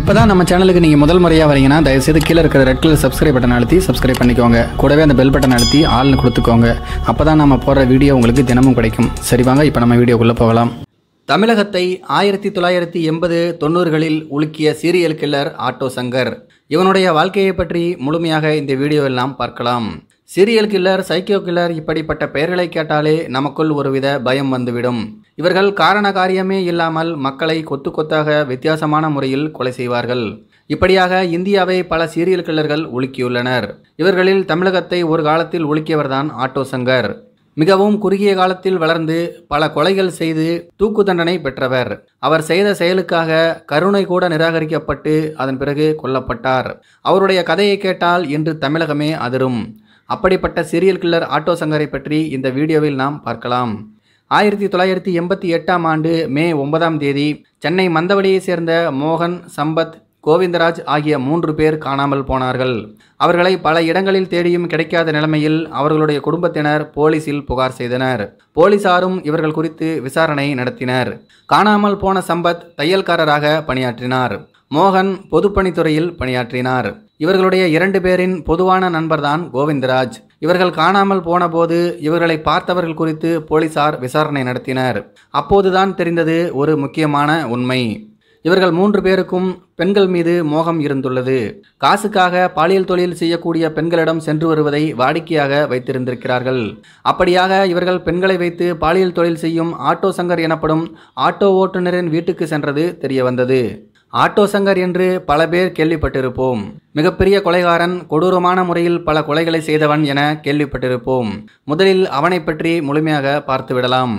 இப்போ தான் நம்ம சேனலுக்கு நீங்கள் முதல் முறையாக வரீங்கன்னா தயவுசெய்து கீழே இருக்கிற ரெட் கலர் சப்ஸ்கிரைப் பட்டன் அழுத்தி சப்ஸ்கிரைப் பண்ணிக்கோங்க கூடவே அந்த பெல் பட்டன் அழுத்தி ஆள்னு கொடுத்துக்கோங்க அப்போ தான் நம்ம போடுற வீடியோ உங்களுக்கு தினமும் கிடைக்கும் சரி வாங்க இப்போ நம்ம வீடியோக்குள்ளே போகலாம் தமிழகத்தை ஆயிரத்தி தொள்ளாயிரத்தி எண்பது தொண்ணூறுகளில் உலுக்கிய சீரியல் கில்லர் ஆட்டோ சங்கர் இவனுடைய வாழ்க்கையை பற்றி முழுமையாக இந்த வீடியோ எல்லாம் பார்க்கலாம் சீரியல் கில்லர் சைக்கியோ கில்லர் இப்படிப்பட்ட பெயர்களை கேட்டாலே நமக்குள் ஒருவித பயம் வந்துவிடும் இவர்கள் காரண காரியமே இல்லாமல் மக்களை கொத்து கொத்தாக வித்தியாசமான முறையில் கொலை செய்வார்கள் இப்படியாக இந்தியாவை பல சீரியல் கில்லர்கள் ஒழுக்கியுள்ளனர் இவர்களில் தமிழகத்தை ஒரு காலத்தில் ஒழுக்கியவர்தான் ஆட்டோ சங்கர் மிகவும் குறுகிய காலத்தில் வளர்ந்து பல கொலைகள் செய்து தூக்கு தண்டனை பெற்றவர் அவர் செய்த செயலுக்காக கருணை கூட நிராகரிக்கப்பட்டு அதன் பிறகு கொல்லப்பட்டார் அவருடைய கதையை கேட்டால் இன்று தமிழகமே அதிரும் அப்படிப்பட்ட சீரியல் கில்லர் ஆட்டோ சங்கரை பற்றி இந்த வீடியோவில் நாம் பார்க்கலாம் ஆயிரத்தி தொள்ளாயிரத்தி எண்பத்தி எட்டாம் ஆண்டு மே ஒன்பதாம் தேதி சென்னை மந்தவடியை சேர்ந்த மோகன் சம்பத் கோவிந்தராஜ் ஆகிய மூன்று பேர் காணாமல் போனார்கள் அவர்களை பல இடங்களில் தேடியும் கிடைக்காத நிலைமையில் அவர்களுடைய குடும்பத்தினர் போலீசில் புகார் செய்தனர் போலீசாரும் இவர்கள் குறித்து விசாரணை நடத்தினர் காணாமல் போன சம்பத் தையல்காரராக பணியாற்றினார் மோகன் பொதுப்பணித்துறையில் பணியாற்றினார் இவர்களுடைய இரண்டு பேரின் பொதுவான நண்பர்தான் கோவிந்தராஜ் இவர்கள் காணாமல் போனபோது இவர்களை பார்த்தவர்கள் குறித்து போலீசார் விசாரணை நடத்தினர் அப்போதுதான் தெரிந்தது ஒரு முக்கியமான உண்மை இவர்கள் மூன்று பேருக்கும் பெண்கள் மீது மோகம் இருந்துள்ளது காசுக்காக பாலியல் தொழில் செய்யக்கூடிய பெண்களிடம் சென்று வருவதை வாடிக்கையாக வைத்திருந்திருக்கிறார்கள் அப்படியாக இவர்கள் பெண்களை வைத்து பாலியல் தொழில் செய்யும் ஆட்டோ சங்கர் எனப்படும் ஆட்டோ ஓட்டுநரின் வீட்டுக்கு சென்றது தெரியவந்தது ஆட்டோ சங்கர் என்று பல பேர் கேள்விப்பட்டிருப்போம் மிகப்பெரிய கொலைகாரன் கொடூரமான முறையில் பல கொலைகளை செய்தவன் என கேள்விப்பட்டிருப்போம் முதலில் அவனை பற்றி முழுமையாக பார்த்துவிடலாம்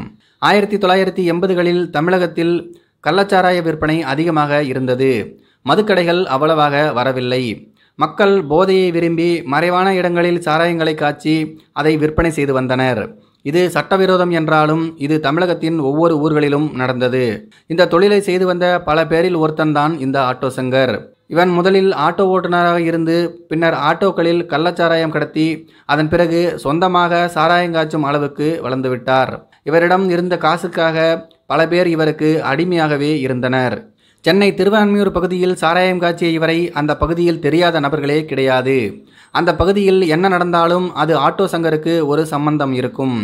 ஆயிரத்தி தொள்ளாயிரத்தி எண்பதுகளில் தமிழகத்தில் கள்ளச்சாராய விற்பனை அதிகமாக இருந்தது மதுக்கடைகள் அவ்வளவாக வரவில்லை மக்கள் போதையை விரும்பி மறைவான இடங்களில் சாராயங்களை காய்ச்சி அதை விற்பனை செய்து வந்தனர் இது சட்டவிரோதம் என்றாலும் இது தமிழகத்தின் ஒவ்வொரு ஊர்களிலும் நடந்தது இந்த தொழிலை செய்து வந்த பல பேரில் ஒருத்தன் தான் இந்த ஆட்டோ சங்கர் இவன் முதலில் ஆட்டோ ஓட்டுநராக இருந்து பின்னர் ஆட்டோக்களில் கள்ளச்சாராயம் கடத்தி அதன் பிறகு சொந்தமாக சாராயம் காய்ச்சும் அளவுக்கு வளர்ந்துவிட்டார் இவரிடம் இருந்த காசுக்காக பல பேர் இவருக்கு அடிமையாகவே இருந்தனர் சென்னை திருவான்மியூர் பகுதியில் சாராயம் காய்ச்சிய இவரை அந்த பகுதியில் தெரியாத நபர்களே கிடையாது அந்த பகுதியில் என்ன நடந்தாலும் அது ஆட்டோ சங்கருக்கு ஒரு சம்பந்தம் இருக்கும்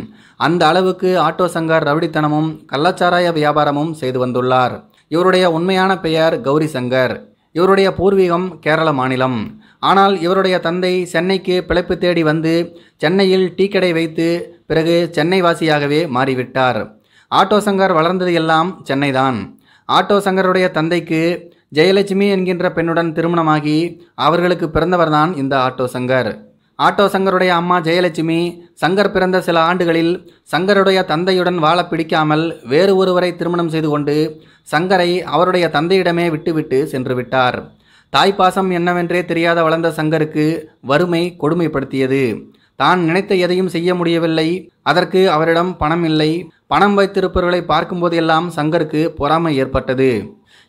அந்த அளவுக்கு ஆட்டோ சங்கர் ரவுடித்தனமும் கள்ளச்சாராய வியாபாரமும் செய்து வந்துள்ளார் இவருடைய உண்மையான பெயர் கௌரி சங்கர் இவருடைய பூர்வீகம் கேரள மாநிலம் ஆனால் இவருடைய தந்தை சென்னைக்கு பிழைப்பு தேடி வந்து சென்னையில் டீ கடை வைத்து பிறகு சென்னை வாசியாகவே மாறிவிட்டார் ஆட்டோ சங்கர் வளர்ந்தது எல்லாம் சென்னைதான் ஆட்டோ சங்கருடைய தந்தைக்கு ஜெயலட்சுமி என்கின்ற பெண்ணுடன் திருமணமாகி அவர்களுக்கு பிறந்தவர்தான் இந்த ஆட்டோ சங்கர் ஆட்டோ சங்கருடைய அம்மா ஜெயலட்சுமி சங்கர் பிறந்த சில ஆண்டுகளில் சங்கருடைய தந்தையுடன் வாழ பிடிக்காமல் வேறு ஒருவரை திருமணம் செய்து கொண்டு சங்கரை அவருடைய தந்தையிடமே விட்டுவிட்டு சென்று விட்டார் தாய்ப்பாசம் என்னவென்றே தெரியாத வளர்ந்த சங்கருக்கு வறுமை கொடுமைப்படுத்தியது தான் நினைத்த எதையும் செய்ய முடியவில்லை அதற்கு அவரிடம் பணம் இல்லை பணம் வைத்திருப்பவர்களை பார்க்கும்போதெல்லாம் சங்கருக்கு பொறாமை ஏற்பட்டது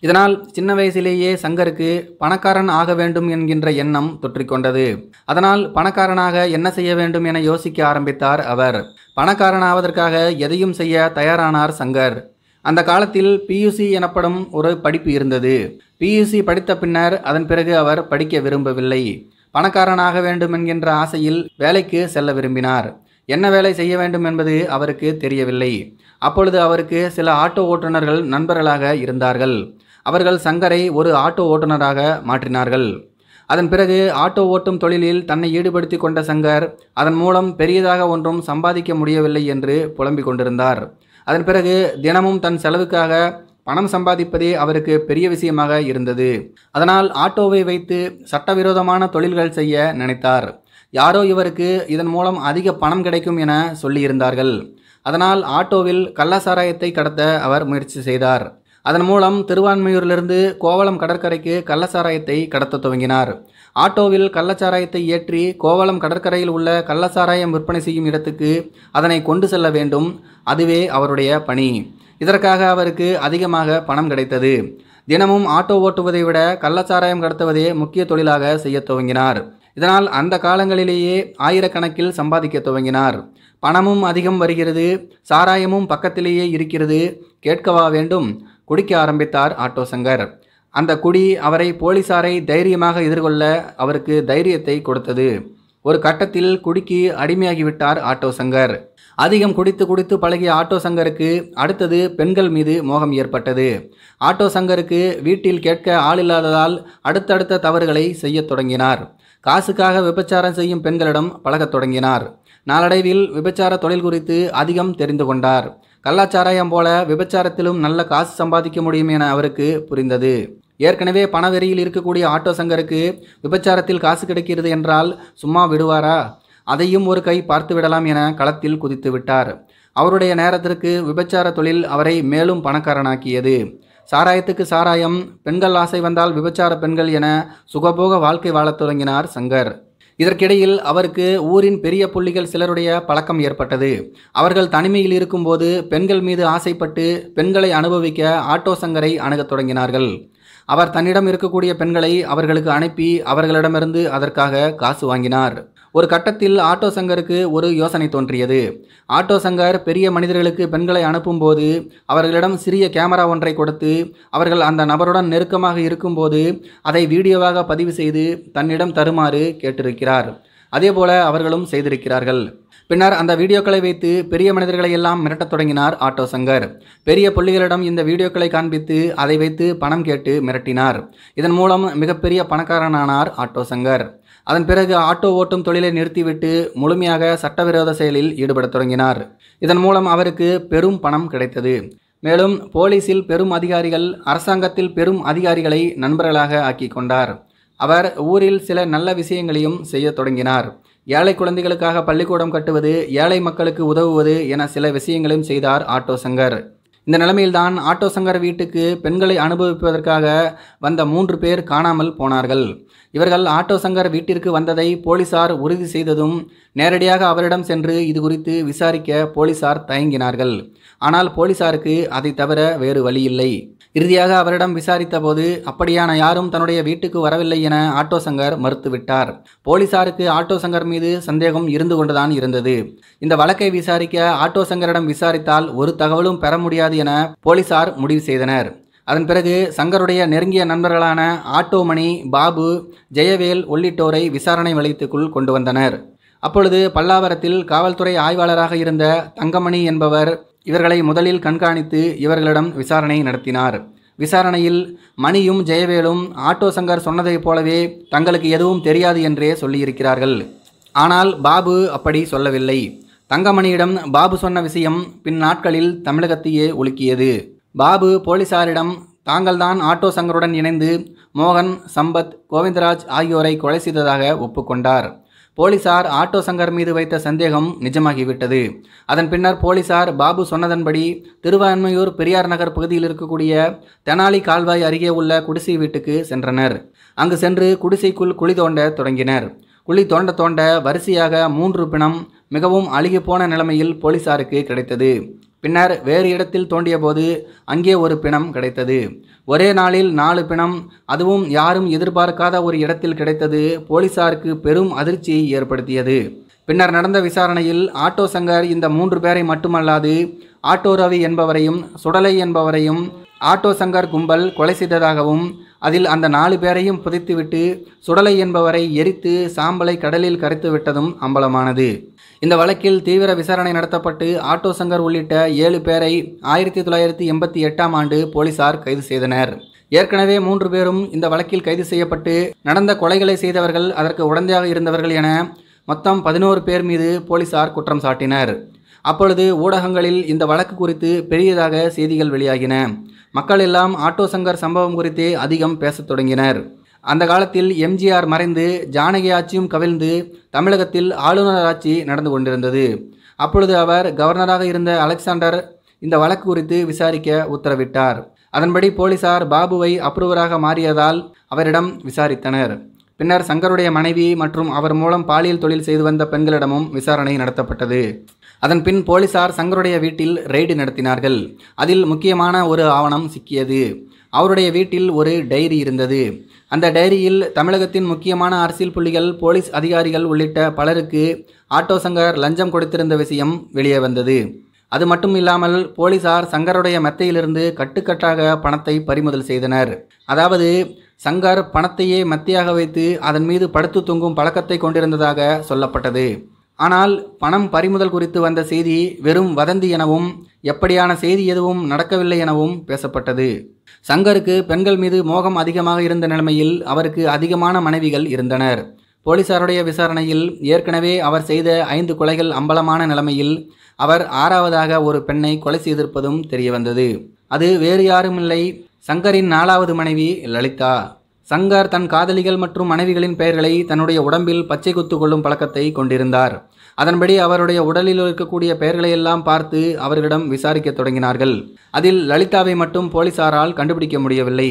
இதனால் சின்ன வயசிலேயே சங்கருக்கு பணக்காரன் ஆக வேண்டும் என்கின்ற எண்ணம் தொற்றிக்கொண்டது அதனால் பணக்காரனாக என்ன செய்ய வேண்டும் என யோசிக்க ஆரம்பித்தார் அவர் பணக்காரனாவதற்காக எதையும் செய்ய தயாரானார் சங்கர் அந்த காலத்தில் பியூசி எனப்படும் ஒரு படிப்பு இருந்தது பியூசி படித்த பின்னர் அதன் பிறகு அவர் படிக்க விரும்பவில்லை பணக்காரனாக வேண்டும் என்கின்ற ஆசையில் வேலைக்கு செல்ல விரும்பினார் என்ன வேலை செய்ய வேண்டும் என்பது அவருக்கு தெரியவில்லை அப்பொழுது அவருக்கு சில ஆட்டோ ஓட்டுநர்கள் நண்பர்களாக இருந்தார்கள் அவர்கள் சங்கரை ஒரு ஆட்டோ ஓட்டுநராக மாற்றினார்கள் அதன் பிறகு ஆட்டோ ஓட்டும் தொழிலில் தன்னை ஈடுபடுத்தி கொண்ட சங்கர் அதன் மூலம் பெரியதாக ஒன்றும் சம்பாதிக்க முடியவில்லை என்று புலம்பிக் கொண்டிருந்தார் அதன் பிறகு தினமும் தன் செலவுக்காக பணம் சம்பாதிப்பதே அவருக்கு பெரிய விஷயமாக இருந்தது அதனால் ஆட்டோவை வைத்து சட்டவிரோதமான தொழில்கள் செய்ய நினைத்தார் யாரோ இவருக்கு இதன் மூலம் அதிக பணம் கிடைக்கும் என சொல்லியிருந்தார்கள் அதனால் ஆட்டோவில் கள்ளசாராயத்தை கடத்த அவர் முயற்சி செய்தார் அதன் மூலம் திருவான்மையூரிலிருந்து கோவளம் கடற்கரைக்கு கள்ளச்சாராயத்தை கடத்த துவங்கினார் ஆட்டோவில் கள்ளச்சாராயத்தை ஏற்றி கோவளம் கடற்கரையில் உள்ள கள்ளச்சாராயம் விற்பனை செய்யும் இடத்துக்கு அதனை கொண்டு செல்ல வேண்டும் அதுவே அவருடைய பணி இதற்காக அவருக்கு அதிகமாக பணம் கிடைத்தது தினமும் ஆட்டோ ஓட்டுவதை விட கள்ளச்சாராயம் கடத்துவதே முக்கிய தொழிலாக செய்ய துவங்கினார் இதனால் அந்த காலங்களிலேயே ஆயிரக்கணக்கில் சம்பாதிக்க துவங்கினார் பணமும் அதிகம் வருகிறது சாராயமும் பக்கத்திலேயே இருக்கிறது கேட்கவா வேண்டும் குடிக்க ஆரம்பித்தார் ஆட்டோ சங்கர் அந்த குடி அவரை போலீசாரை தைரியமாக எதிர்கொள்ள அவருக்கு தைரியத்தை கொடுத்தது ஒரு கட்டத்தில் குடிக்கு அடிமையாகிவிட்டார் ஆட்டோ சங்கர் அதிகம் குடித்து குடித்து பழகிய ஆட்டோ சங்கருக்கு அடுத்தது பெண்கள் மீது மோகம் ஏற்பட்டது ஆட்டோ சங்கருக்கு வீட்டில் கேட்க ஆள் இல்லாததால் அடுத்தடுத்த தவறுகளை செய்யத் தொடங்கினார் காசுக்காக விபச்சாரம் செய்யும் பெண்களிடம் பழகத் தொடங்கினார் நாளடைவில் விபச்சார தொழில் குறித்து அதிகம் தெரிந்து கொண்டார் கள்ளாச்சாராயம் போல விபச்சாரத்திலும் நல்ல காசு சம்பாதிக்க முடியும் என அவருக்கு புரிந்தது ஏற்கனவே பணவெறியில் இருக்கக்கூடிய ஆட்டோ சங்கருக்கு விபச்சாரத்தில் காசு கிடைக்கிறது என்றால் சும்மா விடுவாரா அதையும் ஒரு கை பார்த்து விடலாம் என களத்தில் குதித்து விட்டார் அவருடைய நேரத்திற்கு விபச்சார தொழில் அவரை மேலும் பணக்காரனாக்கியது சாராயத்துக்கு சாராயம் பெண்கள் ஆசை வந்தால் விபச்சார பெண்கள் என சுகபோக வாழ்க்கை வாழத் தொடங்கினார் சங்கர் இதற்கிடையில் அவருக்கு ஊரின் பெரிய புள்ளிகள் சிலருடைய பழக்கம் ஏற்பட்டது அவர்கள் தனிமையில் இருக்கும்போது பெண்கள் மீது ஆசைப்பட்டு பெண்களை அனுபவிக்க ஆட்டோ சங்கரை அணுகத் தொடங்கினார்கள் அவர் தன்னிடம் இருக்கக்கூடிய பெண்களை அவர்களுக்கு அனுப்பி அவர்களிடமிருந்து அதற்காக காசு வாங்கினார் ஒரு கட்டத்தில் ஆட்டோ சங்கருக்கு ஒரு யோசனை தோன்றியது ஆட்டோ சங்கர் பெரிய மனிதர்களுக்கு பெண்களை அனுப்பும்போது அவர்களிடம் சிறிய கேமரா ஒன்றை கொடுத்து அவர்கள் அந்த நபருடன் நெருக்கமாக இருக்கும்போது அதை வீடியோவாக பதிவு செய்து தன்னிடம் தருமாறு கேட்டிருக்கிறார் அதேபோல அவர்களும் செய்திருக்கிறார்கள் பின்னர் அந்த வீடியோக்களை வைத்து பெரிய மனிதர்களை எல்லாம் மிரட்டத் தொடங்கினார் ஆட்டோ சங்கர் பெரிய புள்ளிகளிடம் இந்த வீடியோக்களை காண்பித்து அதை வைத்து பணம் கேட்டு மிரட்டினார் இதன் மூலம் மிகப்பெரிய பணக்காரனானார் ஆட்டோ சங்கர் அதன் பிறகு ஆட்டோ ஓட்டும் தொழிலை நிறுத்திவிட்டு முழுமையாக சட்டவிரோத செயலில் ஈடுபடத் தொடங்கினார் இதன் மூலம் அவருக்கு பெரும் பணம் கிடைத்தது மேலும் போலீஸில் பெரும் அதிகாரிகள் அரசாங்கத்தில் பெரும் அதிகாரிகளை நண்பர்களாக ஆக்கி கொண்டார் அவர் ஊரில் சில நல்ல விஷயங்களையும் செய்ய தொடங்கினார் ஏழை குழந்தைகளுக்காக பள்ளிக்கூடம் கட்டுவது ஏழை மக்களுக்கு உதவுவது என சில விஷயங்களையும் செய்தார் ஆட்டோ சங்கர் இந்த நிலைமையில்தான் ஆட்டோ சங்கர் வீட்டுக்கு பெண்களை அனுபவிப்பதற்காக வந்த மூன்று பேர் காணாமல் போனார்கள் இவர்கள் ஆட்டோ சங்கர் வீட்டிற்கு வந்ததை போலீசார் உறுதி செய்ததும் நேரடியாக அவரிடம் சென்று இது குறித்து விசாரிக்க போலீசார் தயங்கினார்கள் ஆனால் போலீசாருக்கு அதை தவிர வேறு வழியில்லை இறுதியாக அவரிடம் விசாரித்தபோது அப்படியான யாரும் தன்னுடைய வீட்டுக்கு வரவில்லை என ஆட்டோ சங்கர் மறுத்துவிட்டார் போலீசாருக்கு ஆட்டோ சங்கர் மீது சந்தேகம் இருந்து கொண்டுதான் இருந்தது இந்த வழக்கை விசாரிக்க ஆட்டோ சங்கரிடம் விசாரித்தால் ஒரு தகவலும் பெற முடியாது என போலீசார் முடிவு செய்தனர் அதன் பிறகு சங்கருடைய நெருங்கிய நண்பர்களான ஆட்டோமணி பாபு ஜெயவேல் உள்ளிட்டோரை விசாரணை வளையத்துக்குள் கொண்டு வந்தனர் அப்பொழுது பல்லாவரத்தில் காவல்துறை ஆய்வாளராக இருந்த தங்கமணி என்பவர் இவர்களை முதலில் கண்காணித்து இவர்களிடம் விசாரணை நடத்தினார் விசாரணையில் மணியும் ஜெயவேலும் ஆட்டோ சங்கர் சொன்னதைப் போலவே தங்களுக்கு எதுவும் தெரியாது என்றே சொல்லியிருக்கிறார்கள் ஆனால் பாபு அப்படி சொல்லவில்லை தங்கமணியிடம் பாபு சொன்ன விஷயம் பின் நாட்களில் தமிழகத்தையே ஒழுக்கியது பாபு போலீசாரிடம் தாங்கள்தான் ஆட்டோ சங்கருடன் இணைந்து மோகன் சம்பத் கோவிந்தராஜ் ஆகியோரை கொலை செய்ததாக ஒப்புக்கொண்டார் போலீசார் ஆட்டோ சங்கர் மீது வைத்த சந்தேகம் நிஜமாகிவிட்டது அதன் பின்னர் போலீசார் பாபு சொன்னதன்படி திருவான்மையூர் பெரியார் நகர் பகுதியில் இருக்கக்கூடிய தெனாலி கால்வாய் அருகே உள்ள குடிசை வீட்டுக்கு சென்றனர் அங்கு சென்று குடிசைக்குள் குழி தோண்ட தொடங்கினர் குழி தோண்ட தோண்ட வரிசையாக மூன்று பிணம் மிகவும் அழுகி போன நிலைமையில் போலீசாருக்கு கிடைத்தது பின்னர் வேறு இடத்தில் தோண்டியபோது அங்கே ஒரு பிணம் கிடைத்தது ஒரே நாளில் நாலு பிணம் அதுவும் யாரும் எதிர்பார்க்காத ஒரு இடத்தில் கிடைத்தது போலீசாருக்கு பெரும் அதிர்ச்சியை ஏற்படுத்தியது பின்னர் நடந்த விசாரணையில் ஆட்டோ சங்கர் இந்த மூன்று பேரை மட்டுமல்லாது ஆட்டோ ரவி என்பவரையும் சுடலை என்பவரையும் ஆட்டோ சங்கர் கும்பல் கொலை செய்ததாகவும் அதில் அந்த நாலு பேரையும் புதைத்துவிட்டு சுடலை என்பவரை எரித்து சாம்பலை கடலில் கரைத்து விட்டதும் அம்பலமானது இந்த வழக்கில் தீவிர விசாரணை நடத்தப்பட்டு ஆட்டோ சங்கர் உள்ளிட்ட ஏழு பேரை ஆயிரத்தி தொள்ளாயிரத்தி எண்பத்தி எட்டாம் ஆண்டு போலீசார் கைது செய்தனர் ஏற்கனவே மூன்று பேரும் இந்த வழக்கில் கைது செய்யப்பட்டு நடந்த கொலைகளை செய்தவர்கள் அதற்கு உடந்தையாக இருந்தவர்கள் என மொத்தம் பதினோரு பேர் மீது போலீசார் குற்றம் சாட்டினர் அப்பொழுது ஊடகங்களில் இந்த வழக்கு குறித்து பெரியதாக செய்திகள் வெளியாகின மக்கள் எல்லாம் ஆட்டோ சங்கர் சம்பவம் குறித்தே அதிகம் பேசத் தொடங்கினர் அந்த காலத்தில் எம்ஜிஆர் மறைந்து ஜானகி ஆட்சியும் கவிழ்ந்து தமிழகத்தில் ஆளுநர் ஆட்சி நடந்து கொண்டிருந்தது அப்பொழுது அவர் கவர்னராக இருந்த அலெக்சாண்டர் இந்த வழக்கு குறித்து விசாரிக்க உத்தரவிட்டார் அதன்படி போலீசார் பாபுவை அப்ரூவராக மாறியதால் அவரிடம் விசாரித்தனர் பின்னர் சங்கருடைய மனைவி மற்றும் அவர் மூலம் பாலியல் தொழில் செய்து வந்த பெண்களிடமும் விசாரணை நடத்தப்பட்டது அதன் பின் போலீசார் சங்கருடைய வீட்டில் ரெய்டு நடத்தினார்கள் அதில் முக்கியமான ஒரு ஆவணம் சிக்கியது அவருடைய வீட்டில் ஒரு டைரி இருந்தது அந்த டைரியில் தமிழகத்தின் முக்கியமான அரசியல் புள்ளிகள் போலீஸ் அதிகாரிகள் உள்ளிட்ட பலருக்கு ஆட்டோ சங்கர் லஞ்சம் கொடுத்திருந்த விஷயம் வெளியே வந்தது அது மட்டும் இல்லாமல் போலீசார் சங்கருடைய மெத்தையிலிருந்து கட்டுக்கட்டாக பணத்தை பறிமுதல் செய்தனர் அதாவது சங்கர் பணத்தையே மத்தியாக வைத்து அதன் மீது படுத்து தூங்கும் பழக்கத்தை கொண்டிருந்ததாக சொல்லப்பட்டது ஆனால் பணம் பறிமுதல் குறித்து வந்த செய்தி வெறும் வதந்தி எனவும் எப்படியான செய்தி எதுவும் நடக்கவில்லை எனவும் பேசப்பட்டது சங்கருக்கு பெண்கள் மீது மோகம் அதிகமாக இருந்த நிலைமையில் அவருக்கு அதிகமான மனைவிகள் இருந்தனர் போலீசாருடைய விசாரணையில் ஏற்கனவே அவர் செய்த ஐந்து கொலைகள் அம்பலமான நிலைமையில் அவர் ஆறாவதாக ஒரு பெண்ணை கொலை செய்திருப்பதும் தெரியவந்தது அது வேறு யாருமில்லை சங்கரின் நாலாவது மனைவி லலிதா சங்கர் தன் காதலிகள் மற்றும் மனைவிகளின் பெயர்களை தன்னுடைய உடம்பில் பச்சை குத்து கொள்ளும் பழக்கத்தை கொண்டிருந்தார் அதன்படி அவருடைய உடலில் இருக்கக்கூடிய பெயர்களை எல்லாம் பார்த்து அவர்களிடம் விசாரிக்க தொடங்கினார்கள் அதில் லலிதாவை மட்டும் போலீசாரால் கண்டுபிடிக்க முடியவில்லை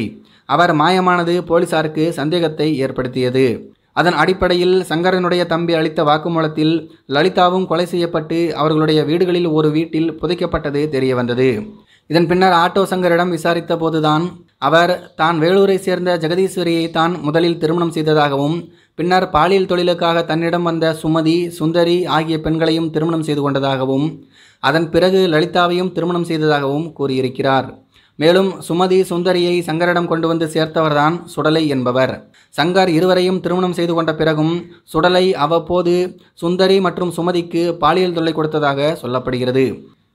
அவர் மாயமானது போலீசாருக்கு சந்தேகத்தை ஏற்படுத்தியது அதன் அடிப்படையில் சங்கரனுடைய தம்பி அளித்த வாக்குமூலத்தில் லலிதாவும் கொலை செய்யப்பட்டு அவர்களுடைய வீடுகளில் ஒரு வீட்டில் புதைக்கப்பட்டது தெரிய வந்தது இதன் பின்னர் ஆட்டோ சங்கரிடம் விசாரித்த போதுதான் அவர் தான் வேலூரை சேர்ந்த ஜெகதீஸ்வரியை தான் முதலில் திருமணம் செய்ததாகவும் பின்னர் பாலியல் தொழிலுக்காக தன்னிடம் வந்த சுமதி சுந்தரி ஆகிய பெண்களையும் திருமணம் செய்து கொண்டதாகவும் அதன் பிறகு லலிதாவையும் திருமணம் செய்ததாகவும் கூறியிருக்கிறார் மேலும் சுமதி சுந்தரியை சங்கரிடம் கொண்டு வந்து சேர்த்தவர்தான் சுடலை என்பவர் சங்கர் இருவரையும் திருமணம் செய்து கொண்ட பிறகும் சுடலை அவ்வப்போது சுந்தரி மற்றும் சுமதிக்கு பாலியல் தொல்லை கொடுத்ததாக சொல்லப்படுகிறது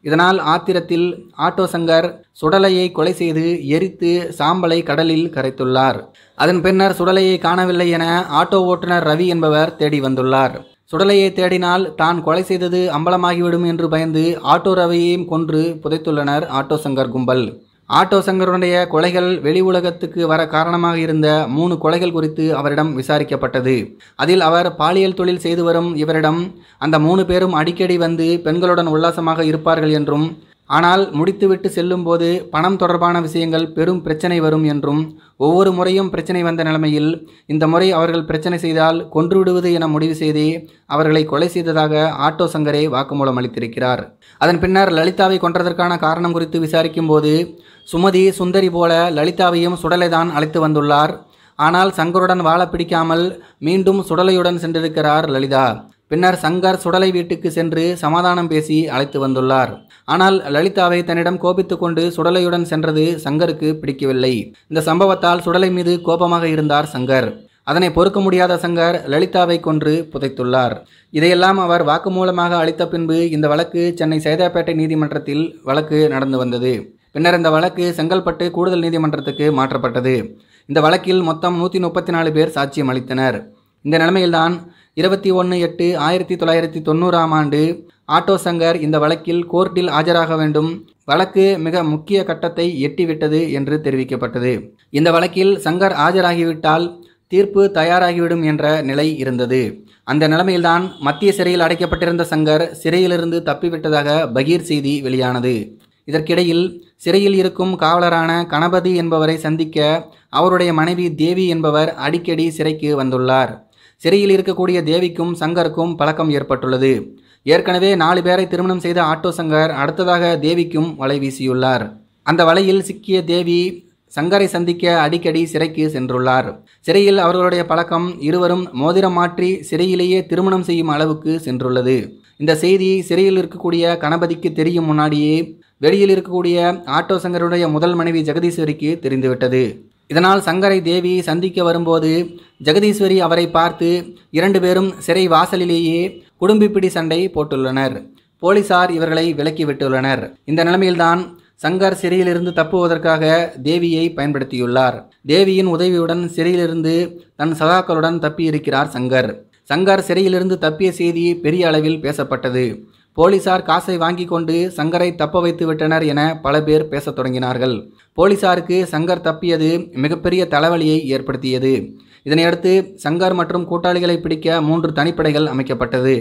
இதனால் ஆத்திரத்தில் ஆட்டோ சங்கர் சுடலையை கொலை செய்து எரித்து சாம்பலை கடலில் கரைத்துள்ளார் அதன் பின்னர் சுடலையை காணவில்லை என ஆட்டோ ஓட்டுநர் ரவி என்பவர் தேடி வந்துள்ளார் சுடலையை தேடினால் தான் கொலை செய்தது அம்பலமாகிவிடும் என்று பயந்து ஆட்டோ ரவியையும் கொன்று புதைத்துள்ளனர் ஆட்டோ சங்கர் கும்பல் ஆட்டோ சங்கருடைய கொலைகள் வெளி உலகத்துக்கு வர காரணமாக இருந்த மூணு கொலைகள் குறித்து அவரிடம் விசாரிக்கப்பட்டது அதில் அவர் பாலியல் தொழில் செய்து வரும் இவரிடம் அந்த மூணு பேரும் அடிக்கடி வந்து பெண்களுடன் உல்லாசமாக இருப்பார்கள் என்றும் ஆனால் முடித்துவிட்டு செல்லும்போது பணம் தொடர்பான விஷயங்கள் பெரும் பிரச்சனை வரும் என்றும் ஒவ்வொரு முறையும் பிரச்சனை வந்த நிலைமையில் இந்த முறை அவர்கள் பிரச்சனை செய்தால் கொன்றுவிடுவது என முடிவு செய்து அவர்களை கொலை செய்ததாக ஆட்டோ சங்கரே வாக்குமூலம் அளித்திருக்கிறார் அதன் பின்னர் லலிதாவை கொன்றதற்கான காரணம் குறித்து விசாரிக்கும் போது சுமதி சுந்தரி போல லலிதாவையும் சுடலை தான் அழைத்து வந்துள்ளார் ஆனால் சங்கருடன் வாழ பிடிக்காமல் மீண்டும் சுடலையுடன் சென்றிருக்கிறார் லலிதா பின்னர் சங்கர் சுடலை வீட்டுக்கு சென்று சமாதானம் பேசி அழைத்து வந்துள்ளார் ஆனால் லலிதாவை தன்னிடம் கோபித்து கொண்டு சுடலையுடன் சென்றது சங்கருக்கு பிடிக்கவில்லை இந்த சம்பவத்தால் சுடலை மீது கோபமாக இருந்தார் சங்கர் அதனை பொறுக்க முடியாத சங்கர் லலிதாவை கொன்று புதைத்துள்ளார் இதையெல்லாம் அவர் வாக்குமூலமாக அளித்த பின்பு இந்த வழக்கு சென்னை சேதாப்பேட்டை நீதிமன்றத்தில் வழக்கு நடந்து வந்தது பின்னர் இந்த வழக்கு செங்கல்பட்டு கூடுதல் நீதிமன்றத்துக்கு மாற்றப்பட்டது இந்த வழக்கில் மொத்தம் நூற்றி முப்பத்தி நாலு பேர் சாட்சியம் அளித்தனர் இந்த நிலைமையில்தான் இருபத்தி ஒன்று எட்டு ஆயிரத்தி தொள்ளாயிரத்தி தொண்ணூறாம் ஆண்டு ஆட்டோ சங்கர் இந்த வழக்கில் கோர்ட்டில் ஆஜராக வேண்டும் வழக்கு மிக முக்கிய கட்டத்தை எட்டிவிட்டது என்று தெரிவிக்கப்பட்டது இந்த வழக்கில் சங்கர் ஆஜராகிவிட்டால் தீர்ப்பு தயாராகிவிடும் என்ற நிலை இருந்தது அந்த நிலைமையில்தான் மத்திய சிறையில் அடைக்கப்பட்டிருந்த சங்கர் சிறையிலிருந்து தப்பிவிட்டதாக பகீர் செய்தி வெளியானது இதற்கிடையில் சிறையில் இருக்கும் காவலரான கணபதி என்பவரை சந்திக்க அவருடைய மனைவி தேவி என்பவர் அடிக்கடி சிறைக்கு வந்துள்ளார் சிறையில் இருக்கக்கூடிய தேவிக்கும் சங்கருக்கும் பழக்கம் ஏற்பட்டுள்ளது ஏற்கனவே நாலு பேரை திருமணம் செய்த ஆட்டோ சங்கர் அடுத்ததாக தேவிக்கும் வலை வீசியுள்ளார் அந்த வலையில் சிக்கிய தேவி சங்கரை சந்திக்க அடிக்கடி சிறைக்கு சென்றுள்ளார் சிறையில் அவர்களுடைய பழக்கம் இருவரும் மோதிரம் மாற்றி சிறையிலேயே திருமணம் செய்யும் அளவுக்கு சென்றுள்ளது இந்த செய்தி சிறையில் இருக்கக்கூடிய கணபதிக்கு தெரியும் முன்னாடியே வெளியில் இருக்கக்கூடிய ஆட்டோ சங்கருடைய முதல் மனைவி ஜெகதீஸ்வரிக்கு தெரிந்துவிட்டது இதனால் சங்கரை தேவி சந்திக்க வரும்போது ஜெகதீஸ்வரி அவரை பார்த்து இரண்டு பேரும் சிறை வாசலிலேயே குடும்பிப்பிடி சண்டை போட்டுள்ளனர் போலீசார் இவர்களை விலக்கிவிட்டுள்ளனர் இந்த நிலைமையில்தான் சங்கர் சிறையிலிருந்து தப்புவதற்காக தேவியை பயன்படுத்தியுள்ளார் தேவியின் உதவியுடன் சிறையிலிருந்து தன் சகாக்களுடன் தப்பியிருக்கிறார் சங்கர் சங்கர் சிறையிலிருந்து தப்பிய செய்தி பெரிய அளவில் பேசப்பட்டது போலீசார் காசை வாங்கி கொண்டு சங்கரை தப்ப வைத்து விட்டனர் என பல பேர் பேசத் தொடங்கினார்கள் போலீசாருக்கு சங்கர் தப்பியது மிகப்பெரிய தலைவலியை ஏற்படுத்தியது இதனையடுத்து சங்கர் மற்றும் கூட்டாளிகளை பிடிக்க மூன்று தனிப்படைகள் அமைக்கப்பட்டது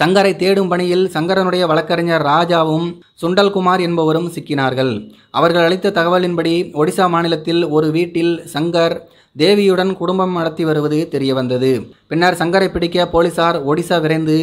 சங்கரை தேடும் பணியில் சங்கரனுடைய வழக்கறிஞர் ராஜாவும் சுண்டல்குமார் என்பவரும் சிக்கினார்கள் அவர்கள் அளித்த தகவலின்படி ஒடிசா மாநிலத்தில் ஒரு வீட்டில் சங்கர் தேவியுடன் குடும்பம் நடத்தி வருவது தெரியவந்தது பின்னர் சங்கரை பிடிக்க போலீசார் ஒடிசா விரைந்து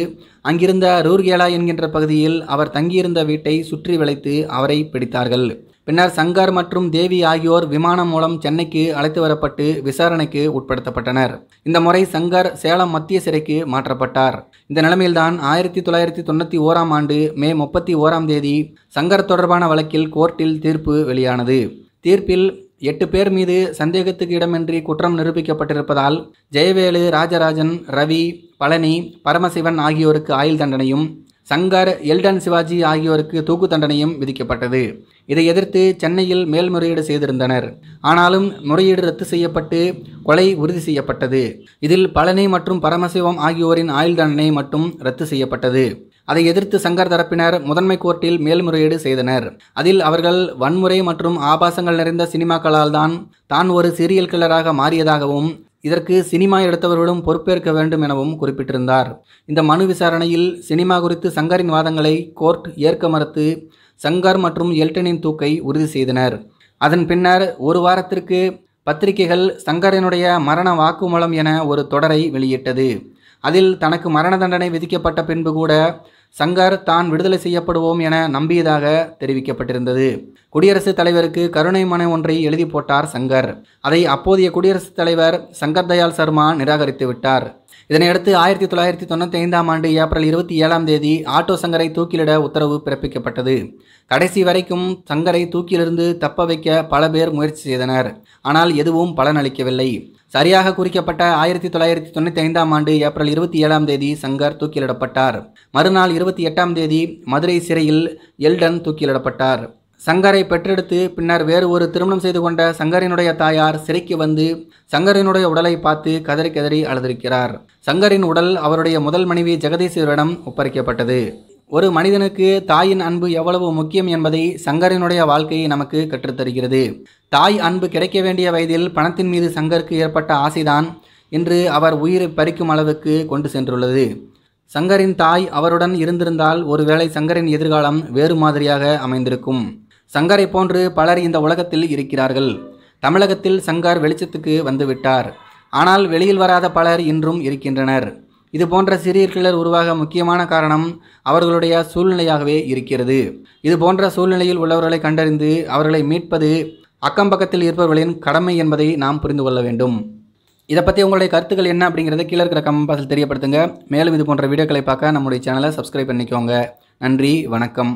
அங்கிருந்த ரூர்கேலா என்கின்ற பகுதியில் அவர் தங்கியிருந்த வீட்டை சுற்றி வளைத்து அவரை பிடித்தார்கள் பின்னர் சங்கர் மற்றும் தேவி ஆகியோர் விமானம் மூலம் சென்னைக்கு அழைத்து வரப்பட்டு விசாரணைக்கு உட்படுத்தப்பட்டனர் இந்த முறை சங்கர் சேலம் மத்திய சிறைக்கு மாற்றப்பட்டார் இந்த நிலைமையில்தான் ஆயிரத்தி தொள்ளாயிரத்தி தொண்ணூற்றி ஓராம் ஆண்டு மே முப்பத்தி ஓராம் தேதி சங்கர் தொடர்பான வழக்கில் கோர்ட்டில் தீர்ப்பு வெளியானது தீர்ப்பில் எட்டு பேர் மீது சந்தேகத்துக்கு இடமின்றி குற்றம் நிரூபிக்கப்பட்டிருப்பதால் ஜெயவேலு ராஜராஜன் ரவி பழனி பரமசிவன் ஆகியோருக்கு ஆயுள் தண்டனையும் சங்கர் எல்டன் சிவாஜி ஆகியோருக்கு தூக்கு தண்டனையும் விதிக்கப்பட்டது இதை எதிர்த்து சென்னையில் மேல்முறையீடு செய்திருந்தனர் ஆனாலும் முறையீடு ரத்து செய்யப்பட்டு கொலை உறுதி செய்யப்பட்டது இதில் பழனி மற்றும் பரமசிவம் ஆகியோரின் ஆயுள் தண்டனை மட்டும் ரத்து செய்யப்பட்டது அதை எதிர்த்து சங்கர் தரப்பினர் முதன்மை கோர்ட்டில் மேல்முறையீடு செய்தனர் அதில் அவர்கள் வன்முறை மற்றும் ஆபாசங்கள் நிறைந்த சினிமாக்களால் தான் தான் ஒரு சீரியல் கில்லராக மாறியதாகவும் இதற்கு சினிமா எடுத்தவர்களும் பொறுப்பேற்க வேண்டும் எனவும் குறிப்பிட்டிருந்தார் இந்த மனு விசாரணையில் சினிமா குறித்து சங்கரின் வாதங்களை கோர்ட் ஏற்க மறுத்து சங்கர் மற்றும் எல்டனின் தூக்கை உறுதி செய்தனர் அதன் பின்னர் ஒரு வாரத்திற்கு பத்திரிகைகள் சங்கரனுடைய மரண வாக்குமூலம் என ஒரு தொடரை வெளியிட்டது அதில் தனக்கு மரண தண்டனை விதிக்கப்பட்ட பின்பு கூட சங்கர் தான் விடுதலை செய்யப்படுவோம் என நம்பியதாக தெரிவிக்கப்பட்டிருந்தது குடியரசுத் தலைவருக்கு கருணை மனை ஒன்றை எழுதி போட்டார் சங்கர் அதை அப்போதைய குடியரசுத் தலைவர் சங்கர் தயாள் சர்மா நிராகரித்து விட்டார் இதனையடுத்து ஆயிரத்தி தொள்ளாயிரத்தி தொண்ணூற்றி ஐந்தாம் ஆண்டு ஏப்ரல் இருபத்தி ஏழாம் தேதி ஆட்டோ சங்கரை தூக்கிலிட உத்தரவு பிறப்பிக்கப்பட்டது கடைசி வரைக்கும் சங்கரை தூக்கிலிருந்து தப்ப வைக்க பல பேர் முயற்சி செய்தனர் ஆனால் எதுவும் பலனளிக்கவில்லை சரியாக குறிக்கப்பட்ட ஆயிரத்தி தொள்ளாயிரத்தி தொண்ணூற்றி ஐந்தாம் ஆண்டு ஏப்ரல் இருபத்தி ஏழாம் தேதி சங்கர் தூக்கிலிடப்பட்டார் மறுநாள் இருபத்தி எட்டாம் தேதி மதுரை சிறையில் எல்டன் தூக்கிலிடப்பட்டார் சங்கரை பெற்றெடுத்து பின்னர் வேறு ஒரு திருமணம் செய்து கொண்ட சங்கரினுடைய தாயார் சிறைக்கு வந்து சங்கரினுடைய உடலை பார்த்து கதறி கதறி அழுதிருக்கிறார் சங்கரின் உடல் அவருடைய முதல் மனைவி ஜெகதீஸ்வரிடம் ஒப்படைக்கப்பட்டது ஒரு மனிதனுக்கு தாயின் அன்பு எவ்வளவு முக்கியம் என்பதை சங்கரினுடைய வாழ்க்கையை நமக்கு கற்றுத்தருகிறது தாய் அன்பு கிடைக்க வேண்டிய வயதில் பணத்தின் மீது சங்கருக்கு ஏற்பட்ட ஆசைதான் இன்று அவர் உயிரை பறிக்கும் அளவுக்கு கொண்டு சென்றுள்ளது சங்கரின் தாய் அவருடன் இருந்திருந்தால் ஒருவேளை சங்கரின் எதிர்காலம் வேறு மாதிரியாக அமைந்திருக்கும் சங்கரை போன்று பலர் இந்த உலகத்தில் இருக்கிறார்கள் தமிழகத்தில் சங்கர் வெளிச்சத்துக்கு வந்துவிட்டார் ஆனால் வெளியில் வராத பலர் இன்றும் இருக்கின்றனர் இது போன்ற சிறியர்களர் உருவாக முக்கியமான காரணம் அவர்களுடைய சூழ்நிலையாகவே இருக்கிறது இது போன்ற சூழ்நிலையில் உள்ளவர்களை கண்டறிந்து அவர்களை மீட்பது அக்கம் பக்கத்தில் இருப்பவர்களின் கடமை என்பதை நாம் புரிந்து கொள்ள வேண்டும் இதை பற்றி உங்களுடைய கருத்துக்கள் என்ன அப்படிங்கிறத கீழே இருக்கிற கம்பாஸில் தெரியப்படுத்துங்க மேலும் இது போன்ற வீடியோக்களை பார்க்க நம்முடைய சேனலை சப்ஸ்கிரைப் பண்ணிக்கோங்க நன்றி வணக்கம்